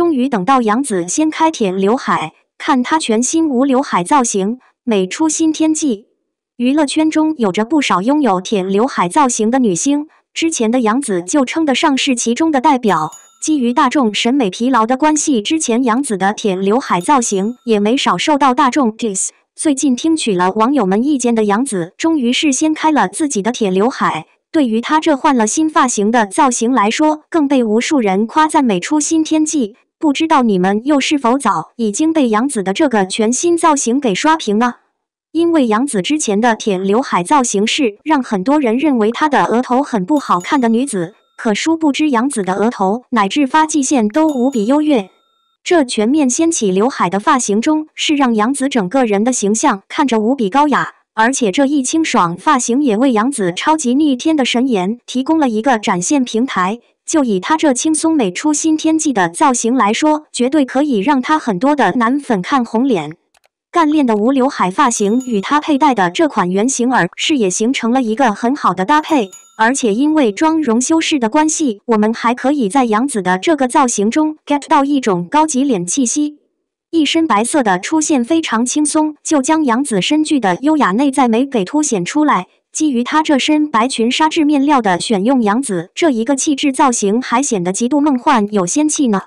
终于等到杨子掀开铁刘海，看她全新无刘海造型，美出新天际。娱乐圈中有着不少拥有铁刘海造型的女星，之前的杨子就称得上是其中的代表。基于大众审美疲劳的关系，之前杨子的铁刘海造型也没少受到大众 dis。s 最近听取了网友们意见的杨子，终于是掀开了自己的铁刘海。对于她这换了新发型的造型来说，更被无数人夸赞美出新天际。不知道你们又是否早已经被杨紫的这个全新造型给刷屏呢？因为杨紫之前的铁刘海造型是让很多人认为她的额头很不好看的女子，可殊不知杨紫的额头乃至发际线都无比优越。这全面掀起刘海的发型中，是让杨紫整个人的形象看着无比高雅，而且这一清爽发型也为杨紫超级逆天的神颜提供了一个展现平台。就以她这轻松美出新天际的造型来说，绝对可以让她很多的男粉看红脸。干练的无刘海发型与她佩戴的这款圆形耳饰也形成了一个很好的搭配。而且因为妆容修饰的关系，我们还可以在杨子的这个造型中 get 到一种高级脸气息。一身白色的出现非常轻松，就将杨子身具的优雅内在美给凸显出来。基于她这身白裙纱质面料的选用，杨子这一个气质造型还显得极度梦幻有仙气呢。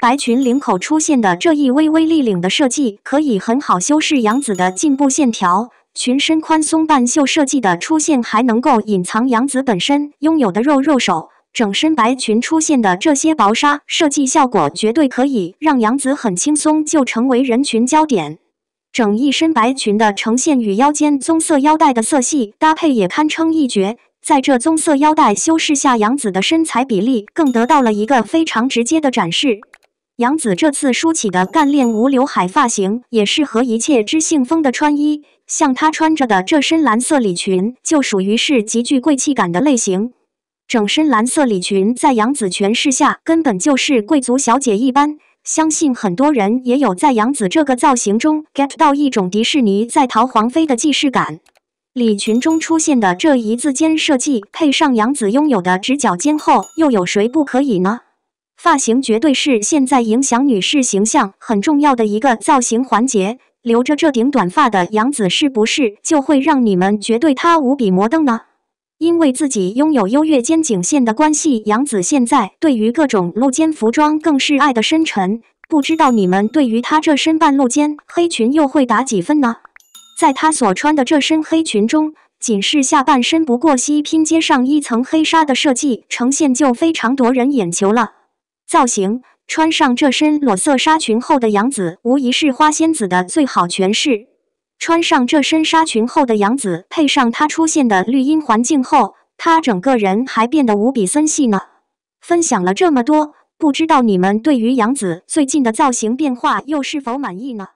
白裙领口出现的这一微微立领的设计，可以很好修饰杨子的颈部线条。裙身宽松半袖设计的出现，还能够隐藏杨子本身拥有的肉肉手。整身白裙出现的这些薄纱设计效果，绝对可以让杨子很轻松就成为人群焦点。整一身白裙的呈现与腰间棕色腰带的色系搭配也堪称一绝，在这棕色腰带修饰下，杨紫的身材比例更得到了一个非常直接的展示。杨紫这次梳起的干练无刘海发型，也适合一切知性风的穿衣，像她穿着的这身蓝色礼裙，就属于是极具贵气感的类型。整身蓝色礼裙在杨紫诠释下，根本就是贵族小姐一般。相信很多人也有在杨紫这个造型中 get 到一种迪士尼在逃皇妃的既视感。礼裙中出现的这一字肩设计，配上杨紫拥有的直角肩后，又有谁不可以呢？发型绝对是现在影响女士形象很重要的一个造型环节。留着这顶短发的杨紫，是不是就会让你们觉得她无比摩登呢？因为自己拥有优越肩颈线的关系，杨子现在对于各种露肩服装更是爱的深沉。不知道你们对于他这身半露肩黑裙又会打几分呢？在他所穿的这身黑裙中，仅是下半身不过膝，拼接上一层黑纱的设计，呈现就非常夺人眼球了。造型穿上这身裸色纱裙后的杨子，无疑是花仙子的最好诠释。穿上这身纱裙后的杨子，配上她出现的绿荫环境后，她整个人还变得无比森系呢。分享了这么多，不知道你们对于杨子最近的造型变化又是否满意呢？